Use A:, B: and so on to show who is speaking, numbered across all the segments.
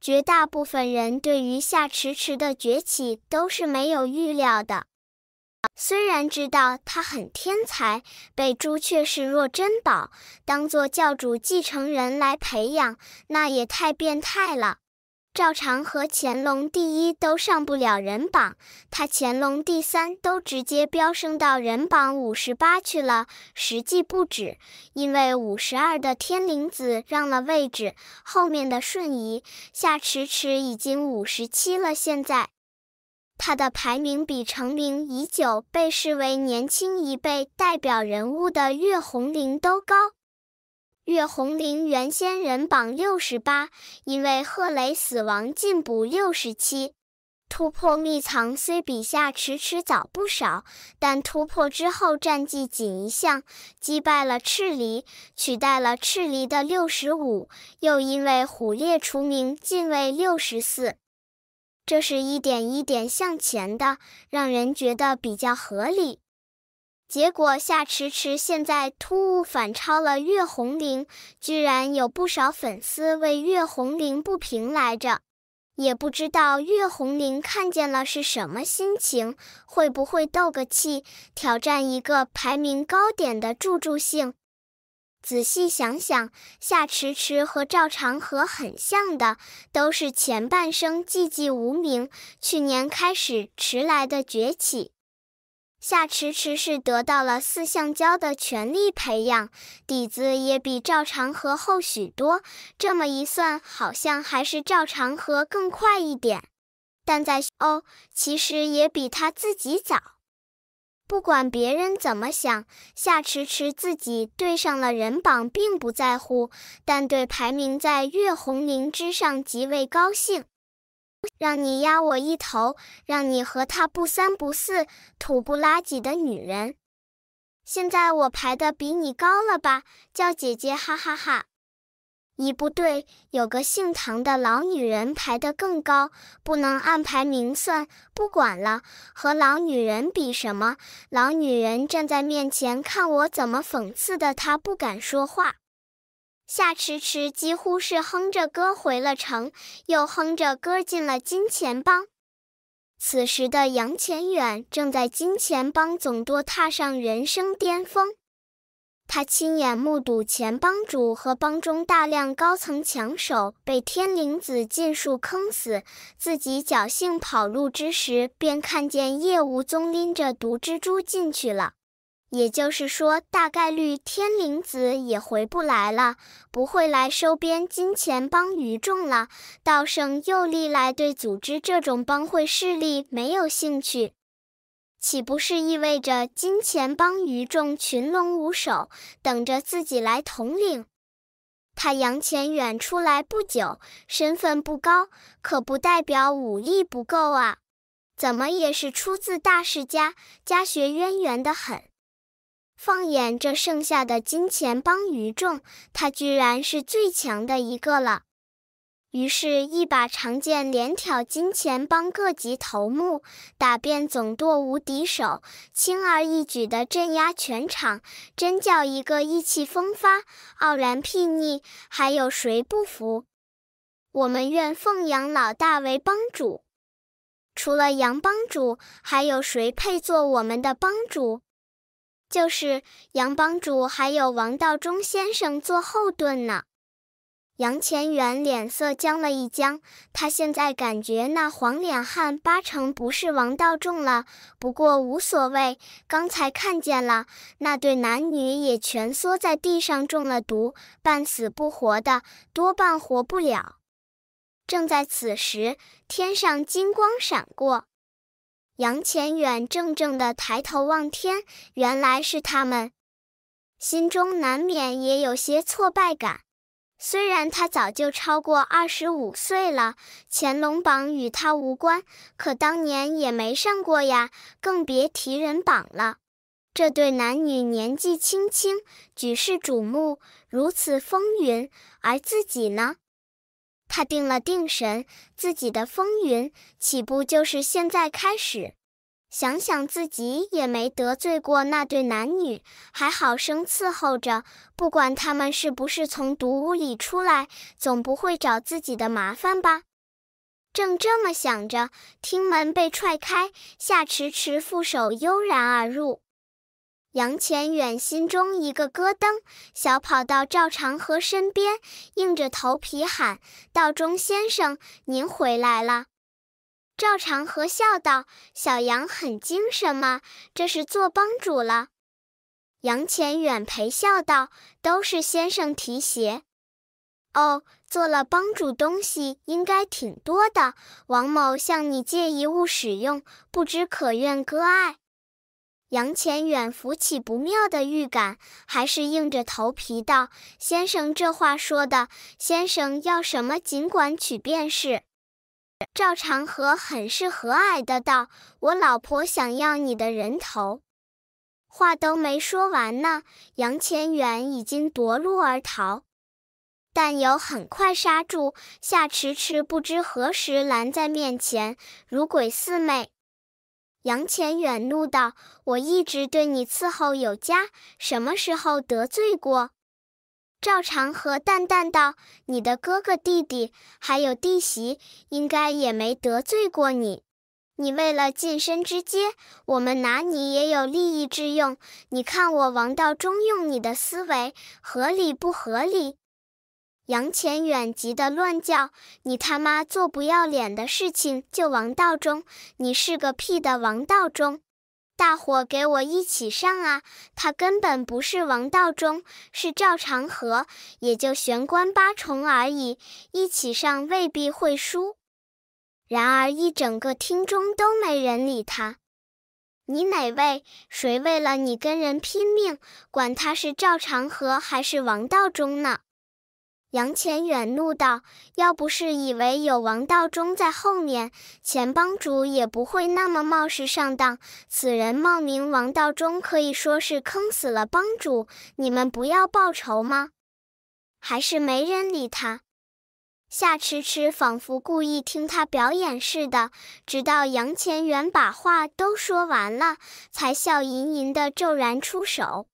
A: 绝大部分人对于夏迟迟的崛起都是没有预料的，虽然知道他很天才，被朱雀视若珍宝，当做教主继承人来培养，那也太变态了。赵常和乾隆第一都上不了人榜，他乾隆第三都直接飙升到人榜五十八去了，实际不止，因为五十二的天灵子让了位置，后面的瞬移夏迟迟已经五十七了，现在他的排名比成名已久、被视为年轻一辈代表人物的岳红玲都高。岳红玲原先人榜六十八，因为贺雷死亡进补六十七，突破秘藏虽比下迟迟早不少，但突破之后战绩仅一项，击败了赤离，取代了赤离的六十五，又因为虎烈除名进位六十四，这是一点一点向前的，让人觉得比较合理。结果夏迟迟现在突兀反超了岳红玲，居然有不少粉丝为岳红玲不平来着。也不知道岳红玲看见了是什么心情，会不会斗个气，挑战一个排名高点的助助兴？仔细想想，夏迟迟和赵长河很像的，都是前半生寂寂无名，去年开始迟来的崛起。夏迟迟是得到了四象胶的全力培养，底子也比赵长河厚许多。这么一算，好像还是赵长河更快一点，但在哦，其实也比他自己早。不管别人怎么想，夏迟迟自己对上了人榜并不在乎，但对排名在岳红林之上极为高兴。让你压我一头，让你和她不三不四、土不拉几的女人。现在我排的比你高了吧，叫姐姐，哈哈哈！一不对，有个姓唐的老女人排的更高，不能按排名算，不管了，和老女人比什么？老女人站在面前，看我怎么讽刺的，她不敢说话。夏迟迟几乎是哼着歌回了城，又哼着歌进了金钱帮。此时的杨乾远正在金钱帮总舵踏上人生巅峰，他亲眼目睹钱帮主和帮中大量高层强手被天灵子尽数坑死，自己侥幸跑路之时，便看见叶无宗拎着毒蜘蛛进去了。也就是说，大概率天灵子也回不来了，不会来收编金钱帮愚众了。道圣又历来对组织这种帮会势力没有兴趣，岂不是意味着金钱帮愚众群龙无首，等着自己来统领？他杨乾远出来不久，身份不高，可不代表武力不够啊。怎么也是出自大世家，家学渊源的很。放眼这剩下的金钱帮余众，他居然是最强的一个了。于是，一把长剑连挑金钱帮各级头目，打遍总舵无敌手，轻而易举地镇压全场，真叫一个意气风发、傲然睥睨。还有谁不服？我们愿奉杨老大为帮主。除了杨帮主，还有谁配做我们的帮主？就是杨帮主还有王道中先生做后盾呢。杨乾元脸色僵了一僵，他现在感觉那黄脸汉八成不是王道中了，不过无所谓。刚才看见了，那对男女也蜷缩在地上中了毒，半死不活的，多半活不了。正在此时，天上金光闪过。杨乾远怔怔地抬头望天，原来是他们，心中难免也有些挫败感。虽然他早就超过二十五岁了，乾隆榜与他无关，可当年也没上过呀，更别提人榜了。这对男女年纪轻轻，举世瞩目，如此风云，而自己呢？他定了定神，自己的风云岂不就是现在开始？想想自己也没得罪过那对男女，还好生伺候着，不管他们是不是从毒屋里出来，总不会找自己的麻烦吧？正这么想着，厅门被踹开，夏迟迟负手悠然而入。杨乾远心中一个咯噔，小跑到赵长河身边，硬着头皮喊：“道中先生，您回来了。”赵长河笑道：“小杨很精神嘛，这是做帮主了。”杨乾远陪笑道：“都是先生提携。”哦，做了帮主，东西应该挺多的。王某向你借一物使用，不知可愿割爱？杨乾远浮起不妙的预感，还是硬着头皮道：“先生这话说的，先生要什么尽管取便是。”赵长河很是和蔼的道：“我老婆想要你的人头。”话都没说完呢，杨乾远已经夺路而逃，但有很快刹住，夏迟迟不知何时拦在面前，如鬼似魅。杨乾远怒道：“我一直对你伺候有加，什么时候得罪过？”赵长河淡淡道：“你的哥哥、弟弟，还有弟媳，应该也没得罪过你。你为了晋升之阶，我们拿你也有利益之用。你看我王道中用你的思维，合理不合理？”杨乾远急得乱叫：“你他妈做不要脸的事情就王道中，你是个屁的王道中！大伙给我一起上啊！他根本不是王道中，是赵长河，也就玄关八重而已。一起上未必会输。”然而，一整个厅中都没人理他。你哪位？谁为了你跟人拼命？管他是赵长河还是王道中呢？杨乾远怒道：“要不是以为有王道中在后面，钱帮主也不会那么冒失上当。此人冒名王道中，可以说是坑死了帮主。你们不要报仇吗？还是没人理他？”夏迟迟仿佛故意听他表演似的，直到杨乾远把话都说完了，才笑吟吟的骤然出手。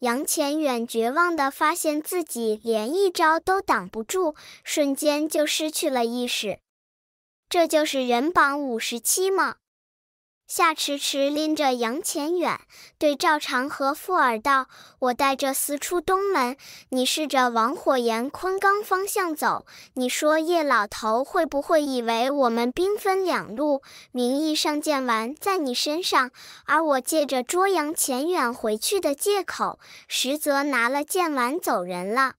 A: 杨乾远绝望的发现自己连一招都挡不住，瞬间就失去了意识。这就是人榜五十七吗？夏迟迟拎着杨乾远，对赵长和富耳道：“我带着私出东门，你试着往火焰昆冈方向走。你说叶老头会不会以为我们兵分两路？名义上剑丸在你身上，而我借着捉杨乾远回去的借口，实则拿了剑丸走人了。”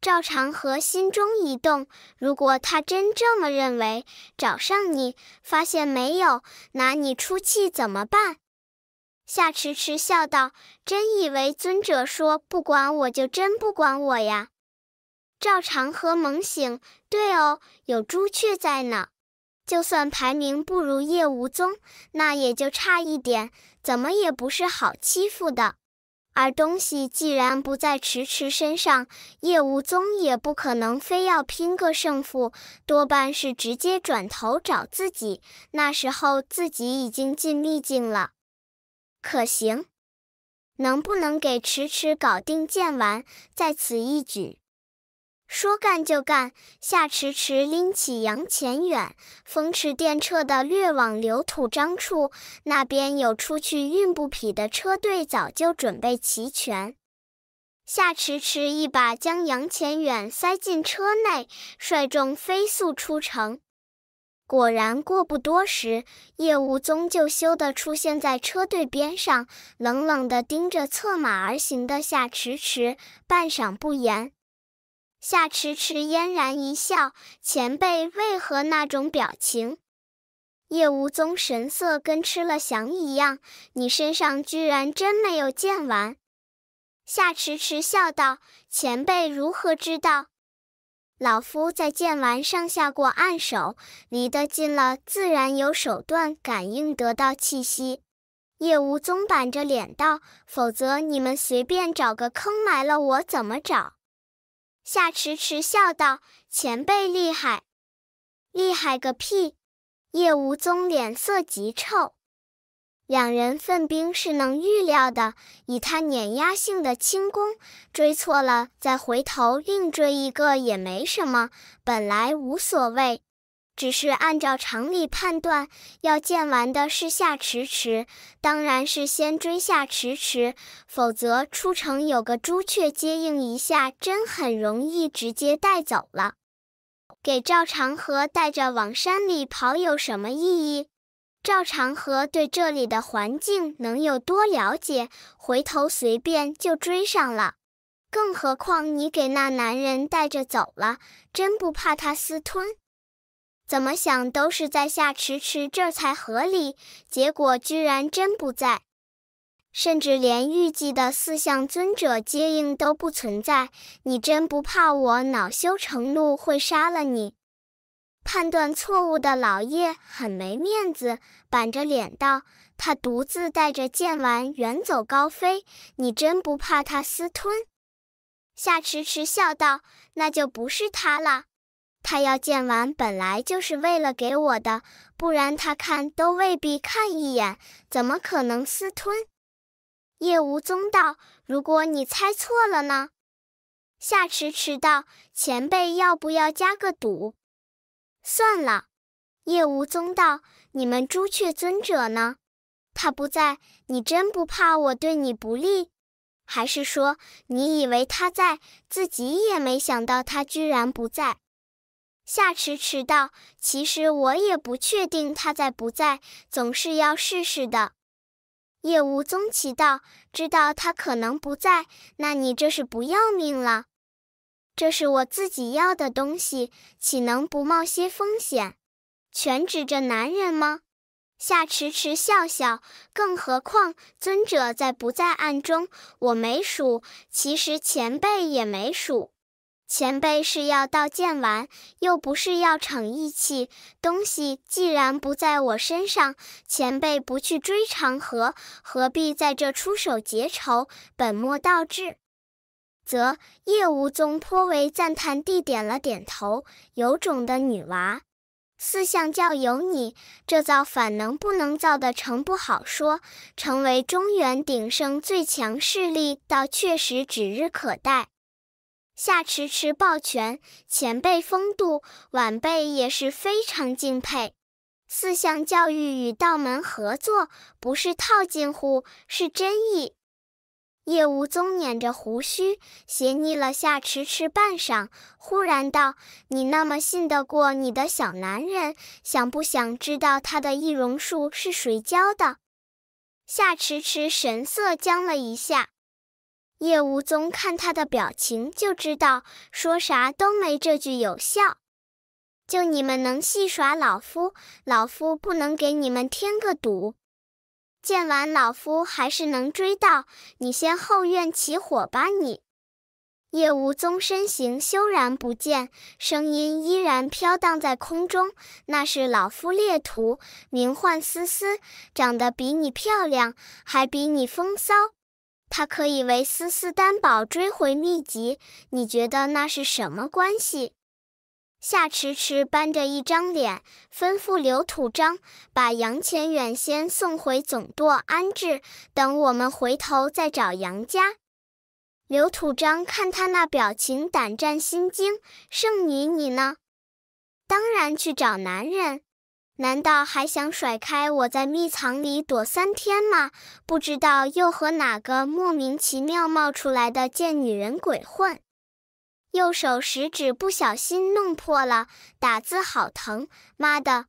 A: 赵长河心中一动，如果他真这么认为，找上你，发现没有拿你出气怎么办？夏迟迟笑道：“真以为尊者说不管我就真不管我呀？”赵长河猛醒：“对哦，有朱雀在呢，就算排名不如叶无宗，那也就差一点，怎么也不是好欺负的。”而东西既然不在迟迟身上，叶无踪也不可能非要拼个胜负，多半是直接转头找自己。那时候自己已经进秘境了，可行？能不能给迟迟搞定剑丸，在此一举。说干就干，夏迟迟拎起杨乾远，风驰电掣的掠往刘土张处。那边有出去运布匹的车队，早就准备齐全。夏迟迟一把将杨乾远塞进车内，率众飞速出城。果然，过不多时，叶无宗就羞的出现在车队边上，冷冷地盯着策马而行的夏迟迟，半晌不言。夏迟迟嫣然一笑：“前辈为何那种表情？”叶无宗神色跟吃了翔一样：“你身上居然真没有剑丸！”夏迟迟笑道：“前辈如何知道？老夫在剑丸上下过暗手，离得近了自然有手段感应得到气息。”叶无宗板着脸道：“否则你们随便找个坑埋了我，怎么找？”夏迟迟笑道：“前辈厉害，厉害个屁！”叶无宗脸色极臭。两人分兵是能预料的，以他碾压性的轻功，追错了再回头另追一个也没什么，本来无所谓。只是按照常理判断，要见完的是夏迟迟，当然是先追夏迟迟，否则出城有个朱雀接应一下，真很容易直接带走了。给赵长河带着往山里跑有什么意义？赵长河对这里的环境能有多了解？回头随便就追上了，更何况你给那男人带着走了，真不怕他私吞？怎么想都是在下迟迟这才合理，结果居然真不在，甚至连预计的四象尊者接应都不存在。你真不怕我恼羞成怒会杀了你？判断错误的老叶很没面子，板着脸道：“他独自带着剑丸远走高飞，你真不怕他私吞？”夏迟迟笑道：“那就不是他了。”他要见完，本来就是为了给我的，不然他看都未必看一眼，怎么可能私吞？叶无宗道：“如果你猜错了呢？”夏迟迟道：“前辈要不要加个赌？”算了。叶无宗道：“你们朱雀尊者呢？他不在，你真不怕我对你不利？还是说你以为他在，自己也没想到他居然不在？”夏迟迟道：“其实我也不确定他在不在，总是要试试的。”叶无踪奇道：“知道他可能不在，那你这是不要命了？这是我自己要的东西，岂能不冒些风险？全指着男人吗？”夏迟迟笑笑：“更何况尊者在不在暗中，我没数，其实前辈也没数。”前辈是要道剑丸，又不是要逞义气。东西既然不在我身上，前辈不去追长河，何必在这出手结仇？本末倒置。则叶无宗颇为赞叹地点了点头。有种的女娃，四象教有你，这造反能不能造的成不好说。成为中原鼎盛最强势力，倒确实指日可待。夏迟迟抱拳，前辈风度，晚辈也是非常敬佩。四项教育与道门合作，不是套近乎，是真意。叶无宗捻着胡须，斜睨了夏迟迟半晌，忽然道：“你那么信得过你的小男人，想不想知道他的易容术是谁教的？”夏迟迟神色僵了一下。叶无踪看他的表情就知道，说啥都没这句有效。就你们能戏耍老夫，老夫不能给你们添个堵。见完老夫还是能追到你，先后院起火吧你！叶无踪身形修然不见，声音依然飘荡在空中。那是老夫猎徒，名唤思思，长得比你漂亮，还比你风骚。他可以为思思担保追回秘籍，你觉得那是什么关系？夏迟迟板着一张脸，吩咐刘土章把杨乾远先送回总舵安置，等我们回头再找杨家。刘土章看他那表情，胆战心惊。圣女，你呢？当然去找男人。难道还想甩开我在密藏里躲三天吗？不知道又和哪个莫名其妙冒出来的贱女人鬼混？右手食指不小心弄破了，打字好疼，妈的！